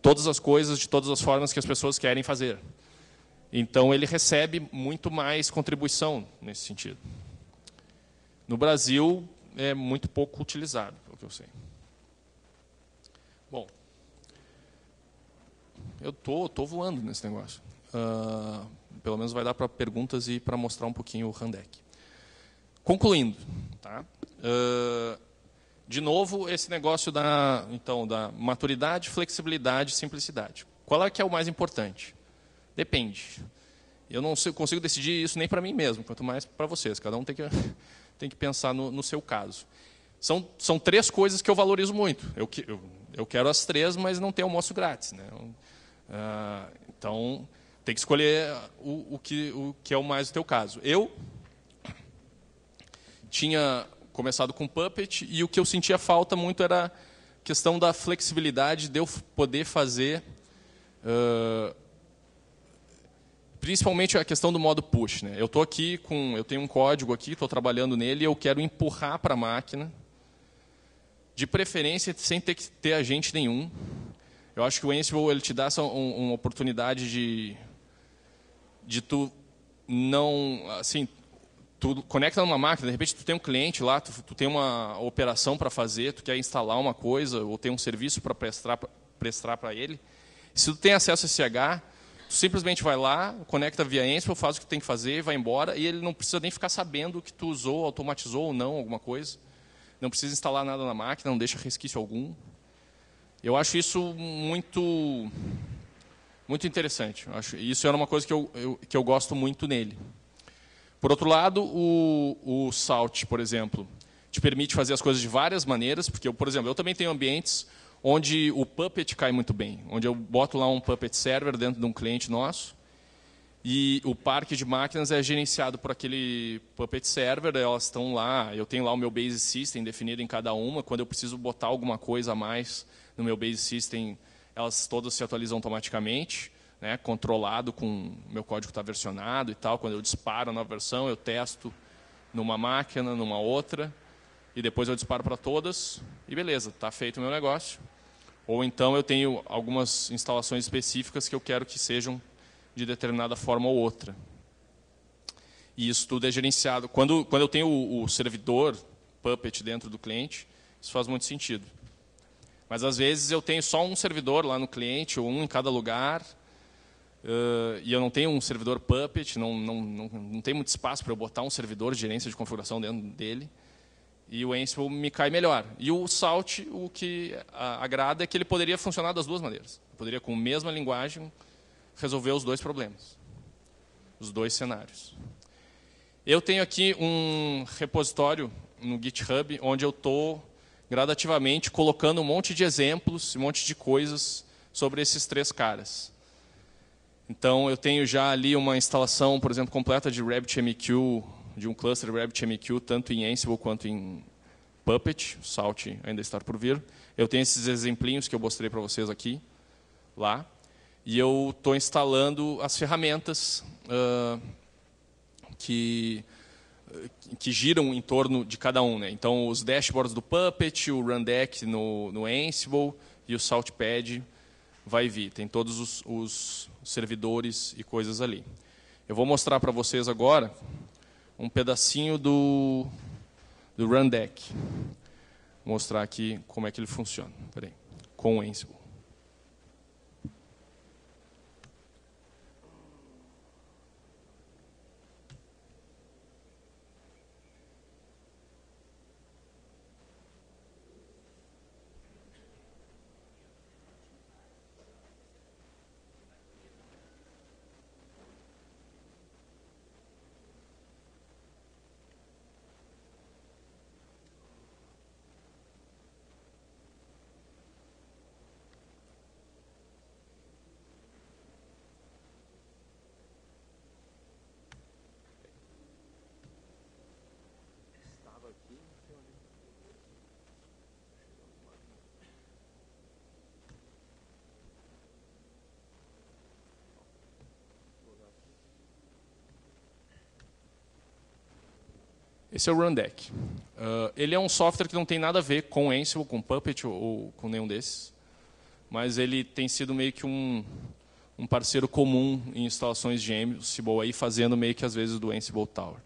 todas as coisas de todas as formas que as pessoas querem fazer. Então ele recebe muito mais contribuição nesse sentido. No Brasil é muito pouco utilizado, pelo que eu sei. Bom, eu tô, tô voando nesse negócio. Uh, pelo menos vai dar para perguntas e para mostrar um pouquinho o Handec. Concluindo, tá? Uh, de novo, esse negócio da, então, da maturidade, flexibilidade e simplicidade. Qual é que é o mais importante? Depende. Eu não consigo decidir isso nem para mim mesmo, quanto mais para vocês. Cada um tem que, tem que pensar no, no seu caso. São, são três coisas que eu valorizo muito. Eu, eu eu quero as três, mas não tem almoço grátis. Né? Ah, então, tem que escolher o, o, que, o que é o mais o teu caso. Eu tinha começado com Puppet e o que eu sentia falta muito era a questão da flexibilidade de eu poder fazer... Uh, principalmente a questão do modo push. Né? Eu estou aqui com, eu tenho um código aqui, estou trabalhando nele, eu quero empurrar para a máquina de preferência sem ter que ter agente nenhum. Eu acho que o Ansible ele te dá essa, um, uma oportunidade de, de tu não, assim, tu conecta numa máquina, de repente tu tem um cliente lá, tu, tu tem uma operação para fazer, tu quer instalar uma coisa ou tem um serviço para prestar prestar para ele. Se tu tem acesso a esse tu simplesmente vai lá, conecta via Ansible, faz o que tem que fazer, vai embora e ele não precisa nem ficar sabendo que tu usou, automatizou ou não alguma coisa não precisa instalar nada na máquina, não deixa resquício algum. Eu acho isso muito muito interessante. Eu acho, isso era é uma coisa que eu, eu, que eu gosto muito nele. Por outro lado, o, o Salt, por exemplo, te permite fazer as coisas de várias maneiras, porque, eu, por exemplo, eu também tenho ambientes onde o Puppet cai muito bem, onde eu boto lá um Puppet server dentro de um cliente nosso, e o parque de máquinas é gerenciado por aquele Puppet Server, elas estão lá, eu tenho lá o meu Base System definido em cada uma, quando eu preciso botar alguma coisa a mais no meu Base System, elas todas se atualizam automaticamente, né, controlado com meu código está versionado e tal, quando eu disparo a nova versão, eu testo numa máquina, numa outra, e depois eu disparo para todas, e beleza, está feito o meu negócio. Ou então eu tenho algumas instalações específicas que eu quero que sejam de determinada forma ou outra. E isso tudo é gerenciado. Quando, quando eu tenho o, o servidor Puppet dentro do cliente, isso faz muito sentido. Mas às vezes eu tenho só um servidor lá no cliente, ou um em cada lugar, uh, e eu não tenho um servidor Puppet, não, não, não, não tem muito espaço para eu botar um servidor de gerência de configuração dentro dele, e o Ansible me cai melhor. E o Salt, o que agrada é que ele poderia funcionar das duas maneiras. Eu poderia com a mesma linguagem, resolveu os dois problemas, os dois cenários. Eu tenho aqui um repositório no GitHub onde eu estou gradativamente colocando um monte de exemplos, um monte de coisas sobre esses três caras. Então, eu tenho já ali uma instalação, por exemplo, completa de RabbitMQ, de um cluster RabbitMQ, tanto em Ansible quanto em Puppet, o Salt ainda está por vir. Eu tenho esses exemplinhos que eu mostrei para vocês aqui, lá. E eu estou instalando as ferramentas uh, que que giram em torno de cada um. Né? Então, os dashboards do Puppet, o Rundeck no, no Ansible e o Saltpad vai vir. Tem todos os, os servidores e coisas ali. Eu vou mostrar para vocês agora um pedacinho do, do Rundeck. Vou mostrar aqui como é que ele funciona. Peraí. Com o Ansible. Esse é o Rundeck. Uh, ah, ele é um software que não tem nada a ver com Ansible, com Puppet ou, ou com nenhum desses, mas ele tem sido meio que um, um parceiro comum em instalações de Ansible, aí fazendo meio que às vezes do Ansible Tower.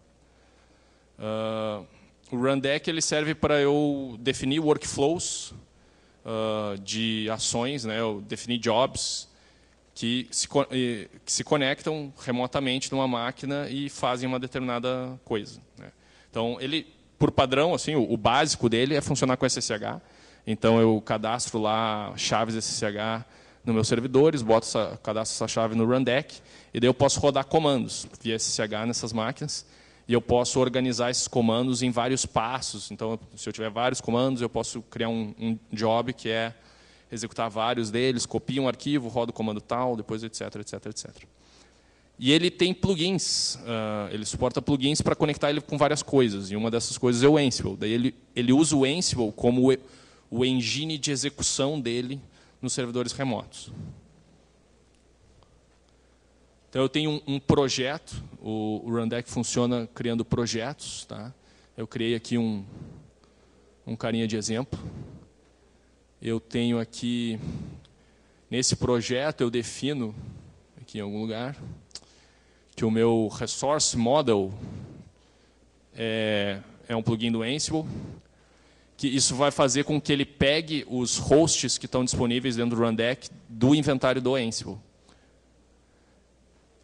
Uh, o Rundeck ele serve para eu definir workflows uh, de ações, né? Eu definir jobs que se, que se conectam remotamente numa máquina e fazem uma determinada coisa. Né? Então, ele, por padrão, assim, o, o básico dele é funcionar com SSH. Então, eu cadastro lá chaves SSH nos meus servidores, boto essa, cadastro essa chave no Rundeck, e daí eu posso rodar comandos via SSH nessas máquinas, e eu posso organizar esses comandos em vários passos. Então, se eu tiver vários comandos, eu posso criar um, um job que é executar vários deles, copio um arquivo, rodo o comando tal, depois etc, etc, etc. E ele tem plugins, uh, ele suporta plugins para conectar ele com várias coisas, e uma dessas coisas é o Ansible. Daí ele, ele usa o Ansible como o, o engine de execução dele nos servidores remotos. Então eu tenho um, um projeto, o, o Rundeck funciona criando projetos. Tá? Eu criei aqui um, um carinha de exemplo. Eu tenho aqui, nesse projeto eu defino, aqui em algum lugar, que o meu resource model é, é um plugin do Ansible, que isso vai fazer com que ele pegue os hosts que estão disponíveis dentro do Rundeck do inventário do Ansible.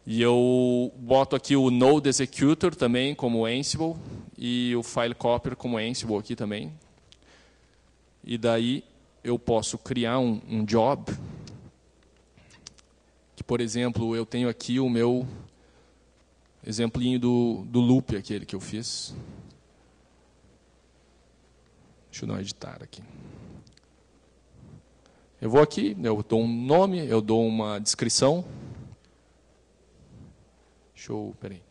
E eu boto aqui o Node Executor também como Ansible e o File Copier como Ansible aqui também. E daí eu posso criar um, um job. Que, por exemplo, eu tenho aqui o meu exemplinho do, do loop aquele que eu fiz. Deixa eu dar um editar aqui. Eu vou aqui, eu dou um nome, eu dou uma descrição. Deixa eu, peraí.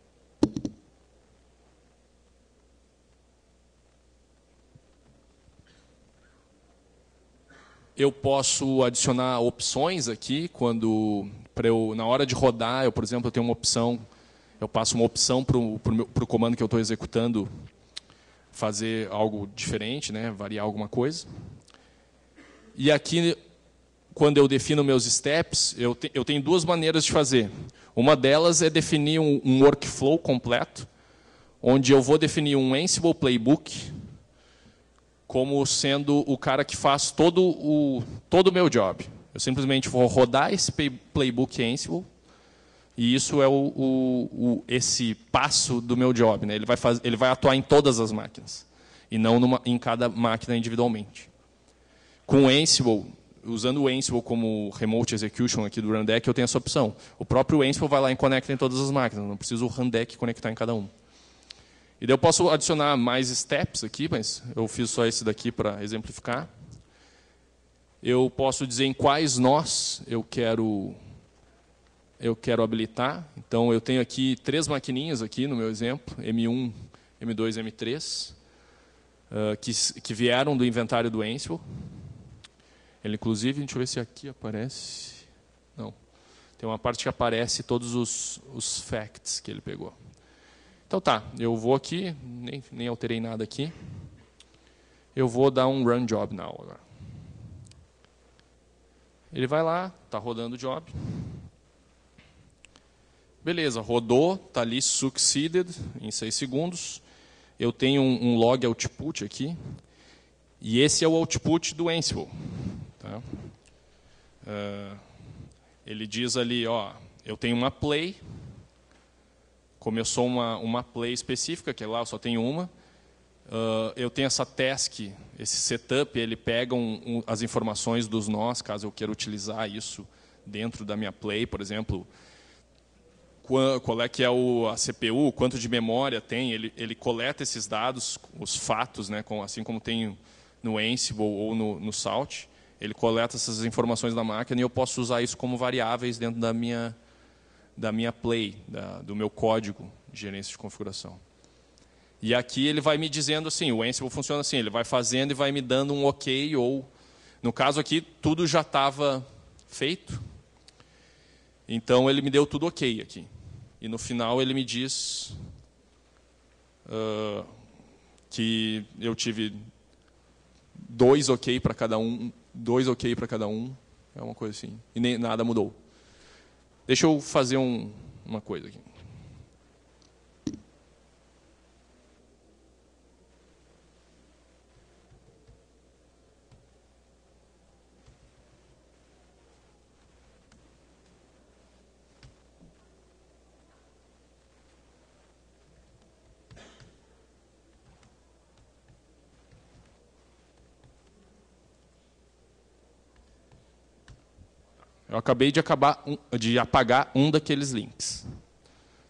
Eu posso adicionar opções aqui quando eu, na hora de rodar, eu, por exemplo, eu tenho uma opção eu passo uma opção para o comando que eu estou executando fazer algo diferente, né, variar alguma coisa. E aqui, quando eu defino meus steps, eu, te, eu tenho duas maneiras de fazer. Uma delas é definir um, um workflow completo, onde eu vou definir um Ansible Playbook como sendo o cara que faz todo o, todo o meu job. Eu simplesmente vou rodar esse playbook Ansible, e isso é o, o, o, esse passo do meu job. Né? Ele, vai faz, ele vai atuar em todas as máquinas, e não numa, em cada máquina individualmente. Com o Ansible, usando o Ansible como remote execution aqui do Rundeck, eu tenho essa opção. O próprio Ansible vai lá e conecta em todas as máquinas, não preciso o Rundeck conectar em cada um. E daí eu posso adicionar mais steps aqui, mas eu fiz só esse daqui para exemplificar. Eu posso dizer em quais nós eu quero eu quero habilitar. Então, eu tenho aqui três maquininhas aqui no meu exemplo, M1, M2, M3, uh, que, que vieram do inventário do Ansible. Ele, inclusive, deixa eu ver se aqui aparece. Não. Tem uma parte que aparece todos os, os facts que ele pegou. Então tá, eu vou aqui, nem, nem alterei nada aqui. Eu vou dar um run job now agora. Ele vai lá, está rodando o job. Beleza, rodou, está ali succeeded em 6 segundos. Eu tenho um, um, log output aqui. E esse é o output do Ansible. Tá? Uh, ele diz ali, ó, eu tenho uma play, começou uma, uma play específica, que é lá eu só tenho uma. Uh, eu tenho essa task, esse setup, ele pega um, um, as informações dos nós, caso eu queira utilizar isso dentro da minha play, por exemplo, qual é que é o, a CPU, quanto de memória tem, ele, ele coleta esses dados, os fatos, né, com, assim como tem no Ansible ou no, no Salt, ele coleta essas informações da máquina e eu posso usar isso como variáveis dentro da minha, da minha play, da, do meu código de gerência de configuração. E aqui ele vai me dizendo assim, o Ansible funciona assim, ele vai fazendo e vai me dando um ok ou... No caso aqui, tudo já estava feito, então ele me deu tudo ok aqui. E no final ele me diz uh, que eu tive dois ok para cada um, dois ok para cada um, é uma coisa assim. E nem, nada mudou. Deixa eu fazer um, uma coisa aqui. eu acabei de, acabar, de apagar um daqueles links.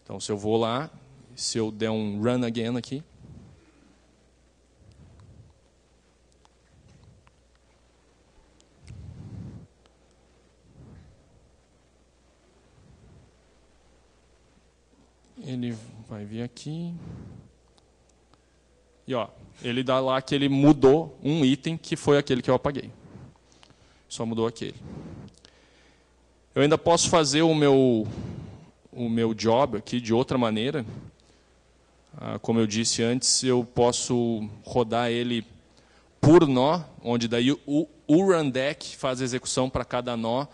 Então, se eu vou lá, se eu der um run again aqui. Ele vai vir aqui. E ó, ele dá lá que ele mudou um item que foi aquele que eu apaguei. Só mudou aquele. Eu ainda posso fazer o meu, o meu job aqui de outra maneira. Ah, como eu disse antes, eu posso rodar ele por nó, onde daí o, o Rundeck faz a execução para cada nó,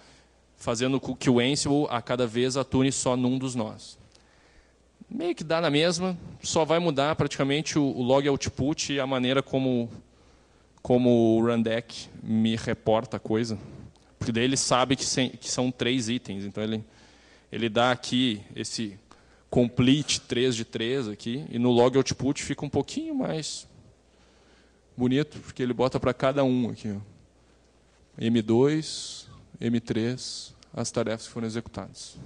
fazendo com que o Ansible a cada vez atune só num dos nós. Meio que dá na mesma, só vai mudar praticamente o, o log output e a maneira como, como o Rundeck me reporta a coisa porque daí ele sabe que, sem, que são três itens. Então ele, ele dá aqui esse complete 3 de 3 aqui, e no log output fica um pouquinho mais bonito, porque ele bota para cada um aqui. Ó. M2, M3, as tarefas que foram executadas.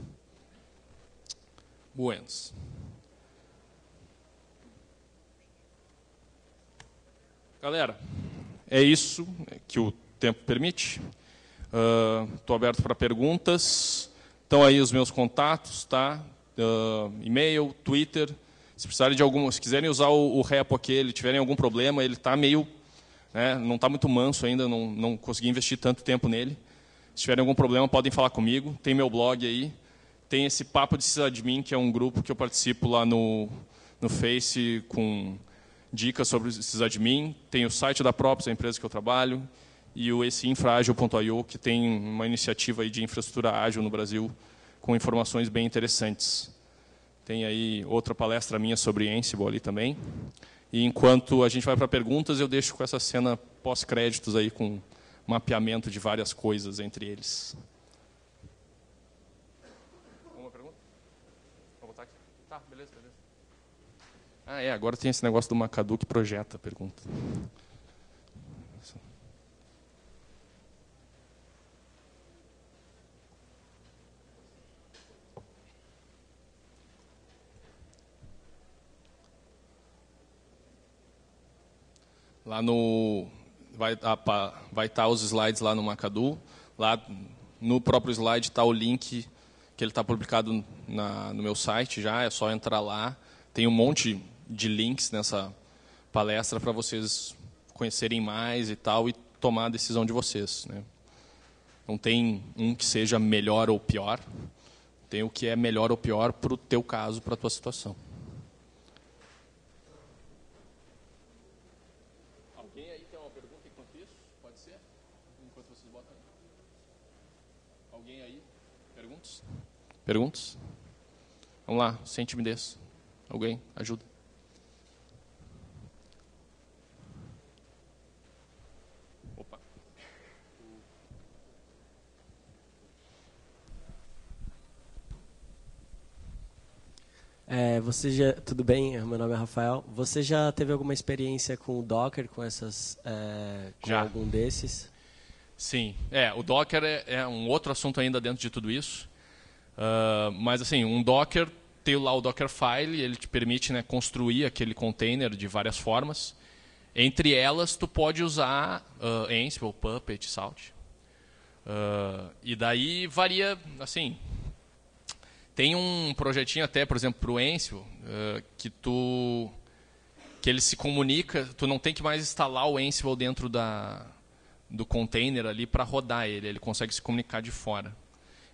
Buenos. Galera, é isso que o tempo permite. Estou uh, ah, aberto para perguntas. Estão aí os meus contatos, tá? Uh, e-mail, Twitter. Se precisarem de algum, se quiserem usar o, o repo aqui, ele tiverem algum problema, ele está meio, né, não está muito manso ainda, não, não consegui investir tanto tempo nele. Se tiverem algum problema, podem falar comigo. Tem meu blog aí. Tem esse Papo de Cisadmin, que é um grupo que eu participo lá no, no Face com dicas sobre Cisadmin. Tem o site da Props, a empresa que eu trabalho e o ecinfraagil.io, que tem uma iniciativa de infraestrutura ágil no Brasil com informações bem interessantes. Tem aí outra palestra minha sobre Ansible ali também. E enquanto a gente vai para perguntas, eu deixo com essa cena pós-créditos aí com mapeamento de várias coisas entre eles. Uma pergunta? Vou botar aqui. Tá, beleza, beleza. Ah, é, agora tem esse negócio do Macadu que projeta a pergunta. Lá no vai ah, vai estar tá os slides lá no Macadu. Lá no próprio slide está o link que ele está publicado na, no meu site já. É só entrar lá. Tem um monte de links nessa palestra para vocês conhecerem mais e tal e tomar a decisão de vocês. Né? Não tem um que seja melhor ou pior. Tem o que é melhor ou pior para o teu caso, para a tua situação. Perguntas? Vamos lá, sem timidez. Alguém ajuda? Opa. É, você já tudo bem? Meu nome é Rafael. Você já teve alguma experiência com o Docker, com essas, é, com já. algum desses? Sim, é. O Docker é, é um outro assunto ainda dentro de tudo isso. Ah, mas assim, um Docker, tem lá o Dockerfile, ele te permite né, construir aquele container de várias formas. Entre elas, tu pode usar uh, Ansible, Puppet, Salt. Uh, e daí varia, assim... Tem um projetinho até, por exemplo, para o Ansible, uh, que tu que ele se comunica, tu não tem que mais instalar o Ansible dentro da, do container ali para rodar ele, ele consegue se comunicar de fora.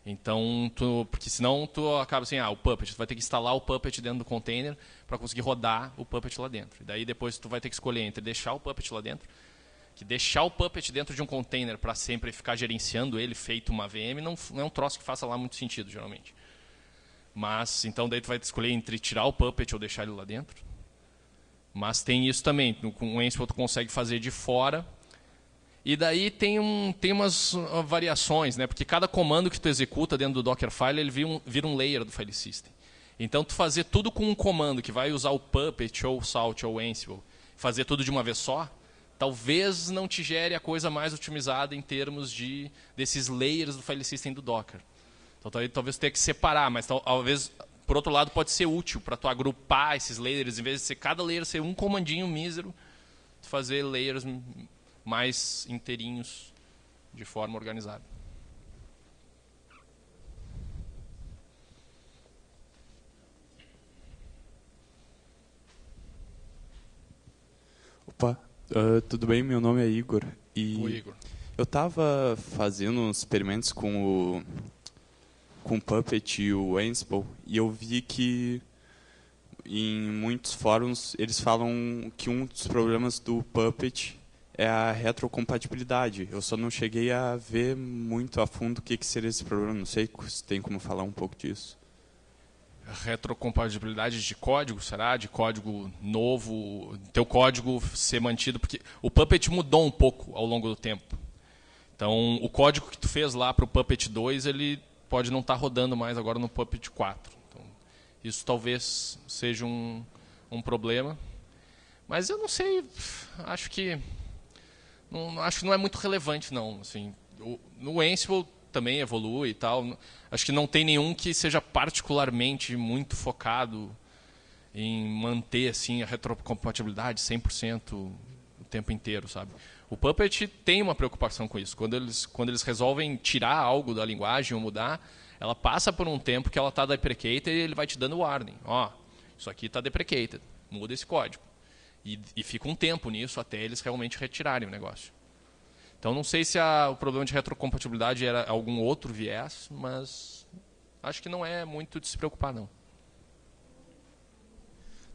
Então, tu, porque senão tu acaba assim, ah, o Puppet, tu vai ter que instalar o Puppet dentro do container para conseguir rodar o Puppet lá dentro. E daí depois tu vai ter que escolher entre deixar o Puppet lá dentro, que deixar o Puppet dentro de um container para sempre ficar gerenciando ele feito uma VM não, não é um troço que faça lá muito sentido, geralmente. Mas, então daí tu vai ter que escolher entre tirar o Puppet ou deixar ele lá dentro. Mas tem isso também, com o Ansible tu consegue fazer de fora e daí tem, um, tem umas uh, variações, né? Porque cada comando que tu executa dentro do Dockerfile, ele vira um, vira um layer do file system. Então, tu fazer tudo com um comando que vai usar o Puppet, ou o Salt, ou o Ansible, fazer tudo de uma vez só, talvez não te gere a coisa mais otimizada em termos de desses layers do file system do Docker. Então, talvez, talvez tenha que separar, mas talvez, por outro lado, pode ser útil para tu agrupar esses layers, em vez de ser cada layer ser um comandinho mísero, tu fazer layers mais inteirinhos de forma organizada. Opa, uh, tudo bem? Meu nome é Igor. E Oi, Igor. Eu estava fazendo uns experimentos com o com o Puppet e o Ansible e eu vi que em muitos fóruns eles falam que um dos problemas do Puppet é a retrocompatibilidade. Eu só não cheguei a ver muito a fundo o que, que seria esse problema. Não sei se tem como falar um pouco disso. Retrocompatibilidade de código, será? De código novo, teu código ser mantido, porque o Puppet mudou um pouco ao longo do tempo. Então, o código que tu fez lá para o Puppet 2, ele pode não estar tá rodando mais agora no Puppet 4. Então, isso talvez seja um, um problema. Mas eu não sei, acho que não, acho que não é muito relevante, não. Assim, o, no Ansible também evolui e tal. Acho que não tem nenhum que seja particularmente muito focado em manter assim a retrocompatibilidade 100% o tempo inteiro, sabe? O Puppet tem uma preocupação com isso. Quando eles, quando eles resolvem tirar algo da linguagem ou mudar, ela passa por um tempo que ela está deprecated e ele vai te dando warning. Ó, isso aqui está deprecated, muda esse código. E, e fica um tempo nisso até eles realmente retirarem o negócio. Então não sei se a, o problema de retrocompatibilidade era algum outro viés, mas acho que não é muito de se preocupar não.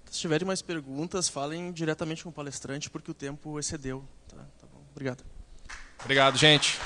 Então, se tiverem mais perguntas, falem diretamente com o palestrante porque o tempo excedeu. Tá, tá bom. Obrigado. Obrigado, gente.